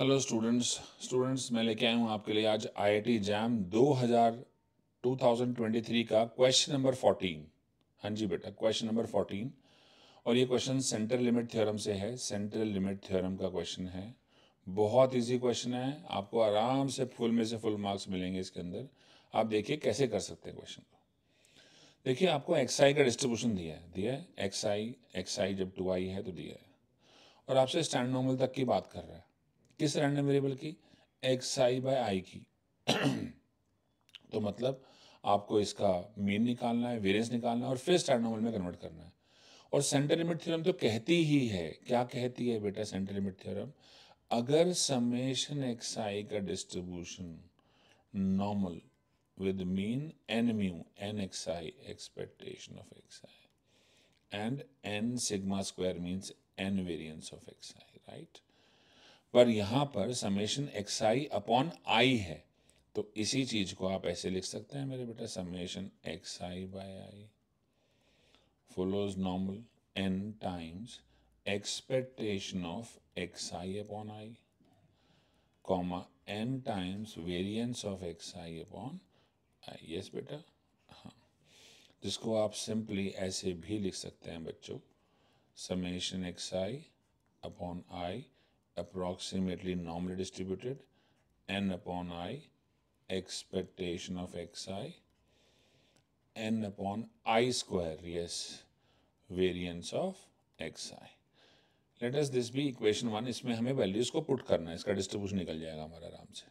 Hello students students मैं लेके आया हूँ आपके लिए आज आईआईटी जैम 2000 2023 का क्वेश्चन नंबर 14 हाँ जी बेटा क्वेश्चन नंबर 14 और ये क्वेश्चन सेंट्रल लिमिट थ्योरम से है सेंट्रल लिमिट थ्योरम का क्वेश्चन है बहुत इजी क्वेश्चन है आपको आराम से फुल में से फुल मार्क्स मिलेंगे इसके अंदर आप देखिए कैसे कर सकते हैं क्वेश्चन को देखिए आपको एक्स का डिस्ट्रीब्यूशन दिया है दिया है एक्स आई जब टू आई है तो दिया है और आपसे स्टैंड नॉर्मल तक की बात कर रहा है किस रैंडम वेरिएबल की एक्स आई बाय आई की तो मतलब आपको इसका मीन निकालना है वेरियंस निकालना है और फिर स्टैंडर्ड में कन्वर्ट करना है और सेंटर लिमिट थ्योरम तो कहती ही है क्या कहती है बेटा सेंटर लिमिट थ्योरम अगर समेशन एक्स आई का distribution normal with mean n mu n x i expectation of x i and n sigma square means n variance of x i right पर यहाँ पर summation x i upon i है तो इसी चीज़ को आप ऐसे लिख सकते हैं मेरे बेटा summation x i by i n times expectation of x i upon i comma n times variance of x i upon i yes बेटा हाँ जिसको आप सिंपली ऐसे भी लिख सकते हैं बच्चों summation i upon i approximately normally distributed n upon i expectation of xi n upon i square yes variance of xi let us this be equation one इसमें हमें values को put करना है इसका distribution निकल जाएगा हमारा आराम से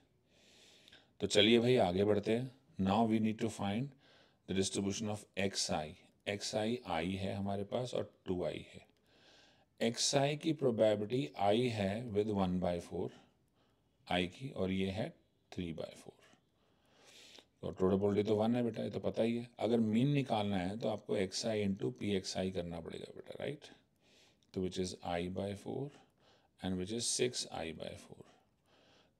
तो चलिए भाई आगे बढ़ते हैं now we need to find the distribution of x i x i i है हमारे पास और टू आई है एक्स आई की प्रोबेबिलिटी आई है with one by four i की और ये है थ्री बाय फोर तो टोटल प्रोबेबिलिटी तो वन है बेटा ये तो पता ही है अगर मीन निकालना है तो आपको x i into P x i करना पड़ेगा बेटा राइट तो which is i by four and which is six i by four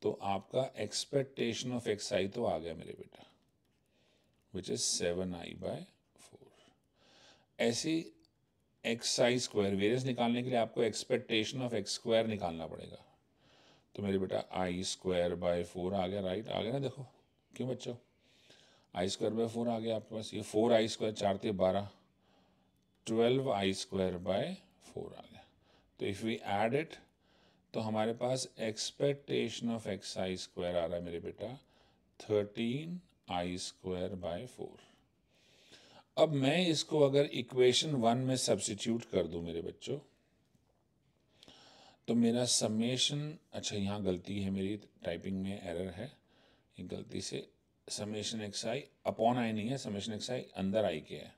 तो आपका एक्सपेक्टेशन ऑफ एक्स आई तो आ गया मेरे बेटा which is seven i by four ऐसी एक्स आई स्क्वायर वेरियंस निकालने के लिए आपको एक्सपेक्टेशन ऑफ एक्स स्क्वायर निकालना पड़ेगा तो मेरे बेटा आई स्क्वायर बाय फोर आ गया राइट आ गया ना देखो क्यों बच्चों आई स्क्वायर बाय फोर आ गया आपके पास ये फोर आई स्क्वायर चार थे बारह twelve i square by four आ गया तो इफ़ वी एड इट तो हमारे पास expectation of x i square आ रहा है मेरे बेटा thirteen i square by four अब मैं इसको अगर इक्वेशन वन में सब्सिट्यूट कर दूं मेरे बच्चों तो मेरा समेशन अच्छा यहाँ गलती है मेरी टाइपिंग में एरर है ये गलती से summation x i upon i नहीं है समेशन एक्स आई अंदर आई के है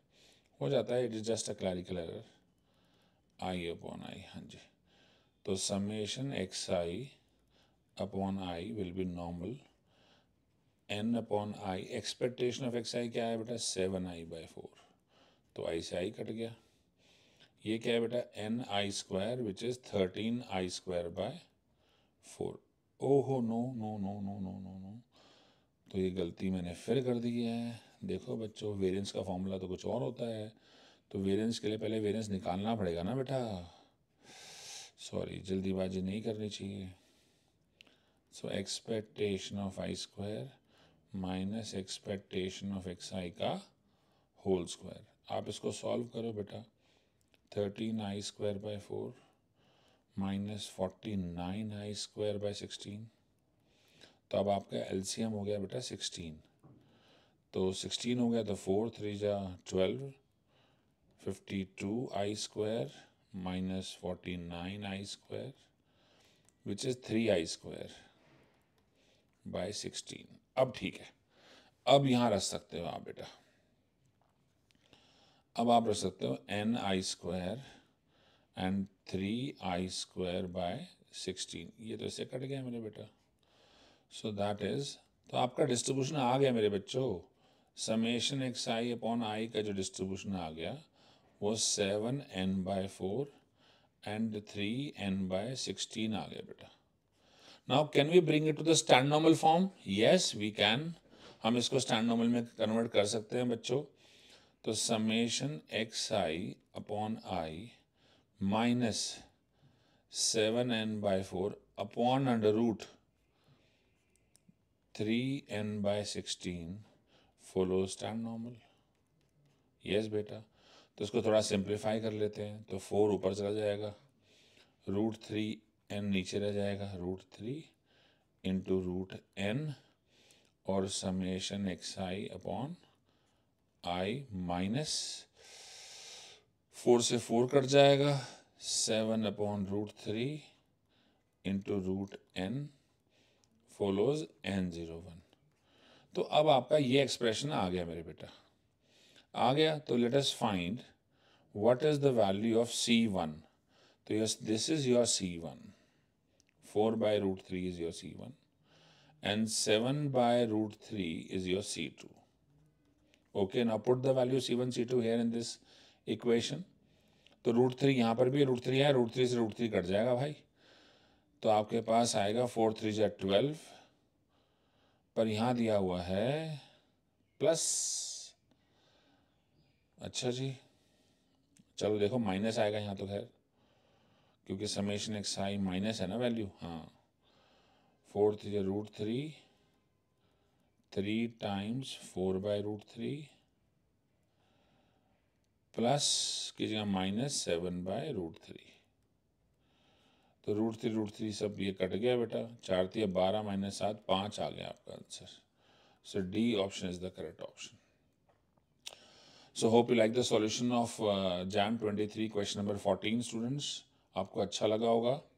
हो जाता है it is just a clerical error i upon i हाँ जी तो summation x i upon i will be normal n upon i expectation of x i क्या है बेटा सेवन आई बाई फोर तो आई से आई कट गया ये क्या है बेटा n i square which is thirteen i square by four ओ हो no no no no no no no तो ये गलती मैंने फिर कर दी है देखो बच्चों वेरिएंस का फॉर्मूला तो कुछ और होता है तो वेरिएंस के लिए पहले वेरिएंस निकालना पड़ेगा ना बेटा सॉरी जल्दीबाजी नहीं करनी चाहिए so expectation of i square minus expectation of x i का होल स्क्वायर आप इसको सॉल्व करो बेटा thirteen i square by four minus forty nine i square by sixteen तो अब आपका एलसीएम हो गया बेटा सिक्सटीन तो सिक्सटीन हो गया तो फोर थ्री जा twelve fifty two i square minus forty nine i square which is three i square by sixteen अब ठीक है अब यहां रख सकते हो आप बेटा अब आप रख सकते हो n i square and three i square by sixteen ये तो इससे कट गया मेरे बेटा सो दैट इज़ तो आपका डिस्ट्रीब्यूशन आ गया मेरे बच्चों summation x i upon i का जो डिस्ट्रीब्यूशन आ गया वो seven n by four and three n by sixteen आ गया बेटा now can we bring it to the stand normal form yes we can हम इसको स्टैंड नॉर्मल में कन्वर्ट कर सकते हैं बच्चों तो summation x i upon i minus seven n by four upon under root three n by sixteen follow stand normal yes बेटा तो इसको थोड़ा सिंप्लीफाई कर लेते हैं तो फोर ऊपर चला जाएगा रूट थ्री एन नीचे रह जाएगा root three into root n और summation x i upon i minus four से फोर कट जाएगा seven upon root three into root n follows n zero one तो अब आपका ये एक्सप्रेशन आ गया मेरे बेटा आ गया तो let us find what is the value of C one तो yes this is your C one 4 by root 3 is your C1 and 7 by root 3 is your C2. Okay, now put the value C1, C2 here in this equation. तो root three यहाँ पर भी root three है root three से root three cut जाएगा भाई तो आपके पास आएगा फोर थ्री जै ट्वेल्व पर यहाँ दिया हुआ है प्लस अच्छा जी चलो देखो माइनस आएगा यहाँ तो खैर क्योंकि समेशन एक्स आई माइनस है ना वैल्यू हाँ four three root three three times four by root three plus की जगह minus seven by root three तो रूट थ्री रूट थ्री सब ये कट गया बेटा चार थी बारह माइनस सात पाँच आ गया आपका answer so D option is the correct option so hope you like the solution of JAM twenty three question number fourteen students आपको अच्छा लगा होगा